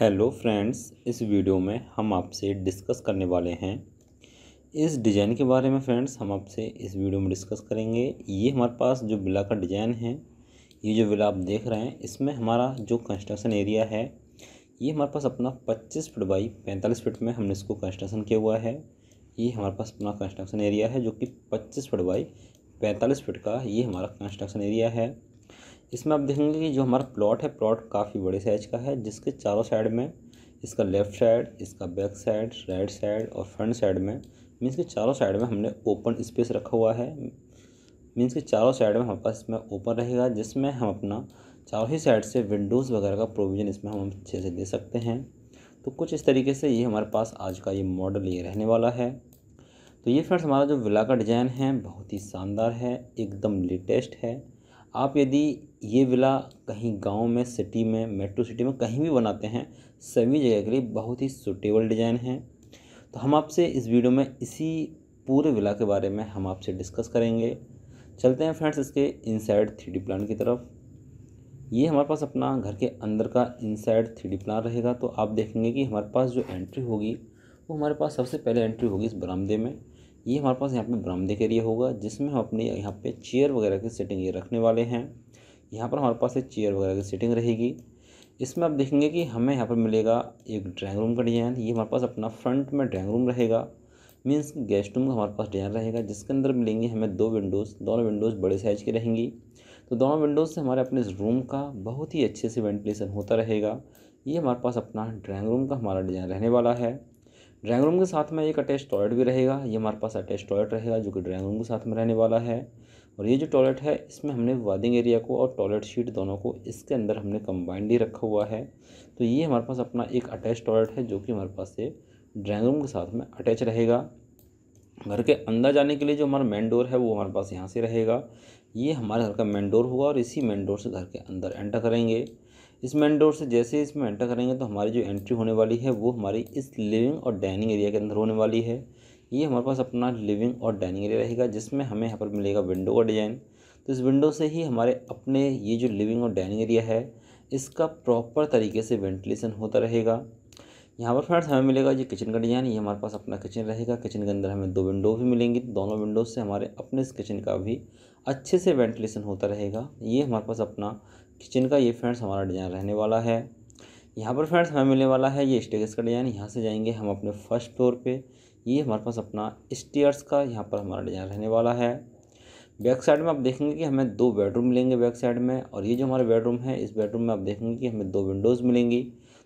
hello friends इस video में हम आपसे डिस्कस करने वाले हैं इस डिज़ाइन के बारे में फ्रेंड्स हम आपसे इस वीडियो में डिस्कस करेंगे ये हमारे पास जो बिला का डिज़ाइन है ये जो बिला आप देख रहे हैं इसमें हमारा जो कंस्ट्रक्शन एरिया है ये हमारे पास अपना 25 फिट बाई 45 फ़िट में हमने इसको कंस्ट्रक्शन किया हुआ है ये हमारे पास अपना कंस्ट्रक्शन एरिया है जो कि पच्चीस फिट बाई पैंतालीस फिट का ये हमारा कंस्ट्रक्शन एरिया है इसमें आप देखेंगे कि जो हमारा प्लॉट है प्लॉट काफ़ी बड़े साइज का है जिसके चारों साइड में इसका लेफ़्ट साइड इसका बैक साइड राइट साइड और फ्रंट साइड में मीन्स के चारों साइड में हमने ओपन स्पेस रखा हुआ है मीन्स के चारों साइड में हमारे पास इसमें ओपन रहेगा जिसमें हम अपना चारों ही साइड से विंडोज़ वगैरह का प्रोविज़न इसमें हम अच्छे से दे सकते हैं तो कुछ इस तरीके से ये हमारे पास आज का ये मॉडल ये रहने वाला है तो ये फ्रेंड्स हमारा जो विला का डिज़ाइन है बहुत ही शानदार है एकदम लेटेस्ट है आप यदि ये विला कहीं गांव में सिटी में मेट्रो सिटी में कहीं भी बनाते हैं सभी जगह के लिए बहुत ही सुटेबल डिज़ाइन है तो हम आपसे इस वीडियो में इसी पूरे विला के बारे में हम आपसे डिस्कस करेंगे चलते हैं फ्रेंड्स इसके इनसाइड थ्री डी प्लान की तरफ ये हमारे पास अपना घर के अंदर का इनसाइड थ्री डी प्लान रहेगा तो आप देखेंगे कि हमारे पास जो एंट्री होगी वो हमारे पास सबसे पहले एंट्री होगी इस बरामदे में ये हमारे पास यहाँ पे बरामदे एरिया होगा जिसमें हम अपने यहाँ पे चेयर वगैरह की सेटिंग ये रखने वाले हैं यहाँ पर हमारे पास एक चेयर वगैरह की सेटिंग रहेगी इसमें आप देखेंगे कि हमें यहाँ पर मिलेगा एक ड्राइंग रूम का डिज़ाइन ये हमारे पास अपना फ्रंट में ड्राइंग रूम रहेगा मीन्स गेस्ट रूम का हमारे पास डिज़ाइन रहेगा जिसके अंदर मिलेंगे हमें दो विंडोज़ दोनों विंडोज़ बड़े साइज़ की रहेंगी तो दोनों विंडोज़ से हमारे अपने इस रूम का बहुत ही अच्छे से वेंटिलेशन होता रहेगा ये हमारे पास अपना ड्राइंग रूम का हमारा डिज़ाइन रहने वाला है ड्राइंग रूम के साथ में एक अटैच टॉयलेट भी रहेगा ये हमारे पास अटैच टॉयलेट रहेगा जो कि ड्राइंग रूम के साथ में रहने वाला है और ये जो टॉयलेट है इसमें हमने वादिंग एरिया को और टॉयलेट शीट दोनों को इसके अंदर हमने कम्बाइंड ही रखा हुआ है तो ये हमारे पास अपना एक अटैच टॉयलेट है जो कि हमारे पास से ड्राइंग रूम के साथ में अटैच रहेगा घर के अंदर जाने के लिए जो हमारा मेन डोर है वो हमारे पास यहाँ से रहेगा ये हमारे घर का मेन डोर होगा और इसी मेन डोर से घर के अंदर एंटर करेंगे इस मेन डोर से जैसे इसमें एंटर करेंगे तो हमारी जो एंट्री होने वाली है वो हमारी इस लिविंग और डाइनिंग एरिया के अंदर होने वाली है ये हमारे पास अपना लिविंग और डाइनिंग एरिया रहेगा जिसमें हमें यहाँ पर मिलेगा विंडो का डिज़ाइन तो इस विंडो से ही हमारे अपने ये जो लिविंग और डाइनिंग एरिया है इसका प्रॉपर तरीके से वेंटिलेशन होता रहेगा यहाँ पर फ्रेंड्स हमें मिलेगा ये किचन का डिज़ाइन ये हमारे पास अपना किचन रहेगा किचन के अंदर हमें दो विंडो भी मिलेंगी तो दोनों विंडो से हमारे अपने इस किचन का भी अच्छे से वेंटिलेशन होता रहेगा ये हमारे पास अपना किचन का ये फ्रेंड्स हमारा डिज़ाइन रहने वाला है यहाँ पर फ्रेंड्स हमें मिलने वाला है ये स्टेयर्स का डिज़ाइन यहाँ से जाएंगे हम अपने फर्स्ट फ्लोर पे ये हमारे पास अपना स्टेयर्स का यहाँ पर हमारा डिज़ाइन रहने वाला है बैक साइड में आप देखेंगे कि हमें दो बेडरूम मिलेंगे बैक साइड में और ये जो हमारे बेडरूम है इस बेडरूम में आप देखेंगे कि हमें दो विंडोज़ मिलेंगी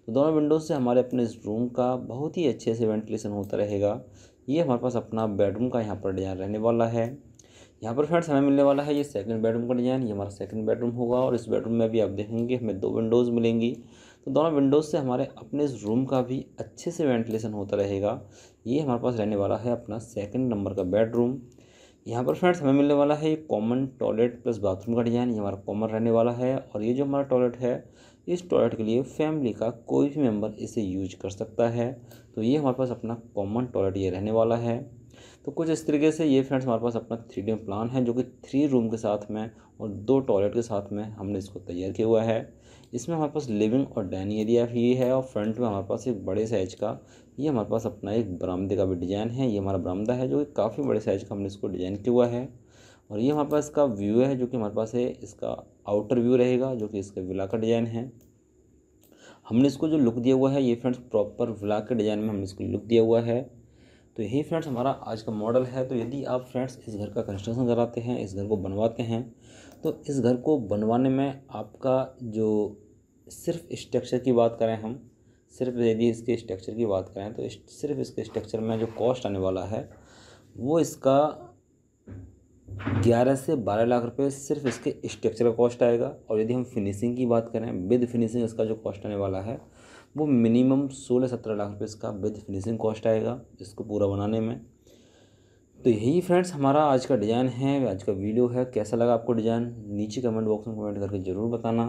तो दोनों विंडोज़ से हमारे अपने इस रूम का बहुत ही अच्छे से वेंटिलेशन होता रहेगा ये हमारे पास अपना बेडरूम का यहाँ पर डिज़ाइन रहने वाला है यहाँ पर फ्रेंड्स हमें मिलने वाला है ये सेकंड बेडरूम का डिज़ाइन ये हमारा सेकंड बेडरूम होगा और इस बेडरूम में भी आप देखेंगे हमें दो विंडोज़ मिलेंगी तो दोनों विंडोज़ से हमारे अपने इस रूम का भी अच्छे से वेंटिलेशन होता रहेगा ये हमारे पास रहने वाला है अपना सेकंड नंबर का बेडरूम यहाँ पर फ्रेंड्स हमें मिलने वाला है ये कॉमन टॉयलेट प्लस बाथरूम का डिज़ाइन ये हमारा कॉमन रहने वाला है और ये जो हमारा टॉयलेट है इस टॉयलेट के लिए फैमिली का कोई भी मेम्बर इसे यूज कर सकता है तो ये हमारे पास अपना कॉमन टॉयलेट ये रहने वाला है तो कुछ इस तरीके से ये फ्रेंड्स हमारे पास अपना थ्री डी प्लान है जो कि थ्री रूम के साथ में और दो टॉयलेट के साथ में हमने इसको तैयार किया हुआ है इसमें हमारे पास लिविंग और डाइनिंग एरिया भी है और फ्रंट में हमारे पास एक बड़े साइज का ये हमारे पास अपना एक बरामदे का भी डिज़ाइन है ये हमारा बरामदा है जो कि काफ़ी बड़े साइज का हमने इसको डिज़ाइन किया हुआ है और ये हमारे पास इसका व्यू है जो कि हमारे पास है इसका आउटर व्यू रहेगा जो कि इसका विला का डिज़ाइन है हमने इसको जो लुक दिया हुआ है ये फ्रेंड्स प्रॉपर विला के डिज़ाइन में हमने इसको लुक दिया हुआ है तो यही फ्रेंड्स हमारा आज का मॉडल है तो यदि आप फ्रेंड्स इस घर का कंस्ट्रक्शन कराते हैं इस घर को बनवाते हैं तो इस घर को बनवाने में आपका जो सिर्फ स्ट्रक्चर की बात करें हम सिर्फ यदि इसके स्ट्रक्चर की बात करें तो इस सिर्फ इसके स्ट्रक्चर में जो कॉस्ट आने वाला है वो इसका ग्यारह से बारह लाख रुपए सिर्फ इसके स्ट्रक्चर का कॉस्ट आएगा और यदि हम फिनिशिंग की बात करें विद फिनिशिंग इसका जो कॉस्ट आने वाला है वो मिनिमम सोलह सत्रह लाख रुपये इसका विद फिनिशिंग कॉस्ट आएगा इसको पूरा बनाने में तो यही फ्रेंड्स हमारा आज का डिज़ाइन है आज का वीडियो है कैसा लगा आपको डिज़ाइन नीचे कमेंट बॉक्स में कमेंट करके ज़रूर बताना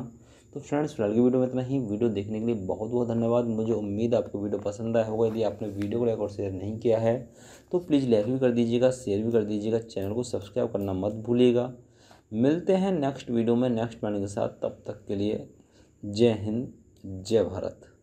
तो फ्रेंड्स फिलहाल की वीडियो में इतना ही वीडियो देखने के लिए बहुत बहुत धन्यवाद मुझे उम्मीद आपको वीडियो पसंद आया होगा यदि आपने वीडियो को लाइक और शेयर नहीं किया है तो प्लीज़ लाइक भी कर दीजिएगा शेयर भी कर दीजिएगा चैनल को सब्सक्राइब करना मत भूलिएगा मिलते हैं नेक्स्ट वीडियो में नेक्स्ट प्लानिंग के साथ तब तक के लिए जय हिंद जय भारत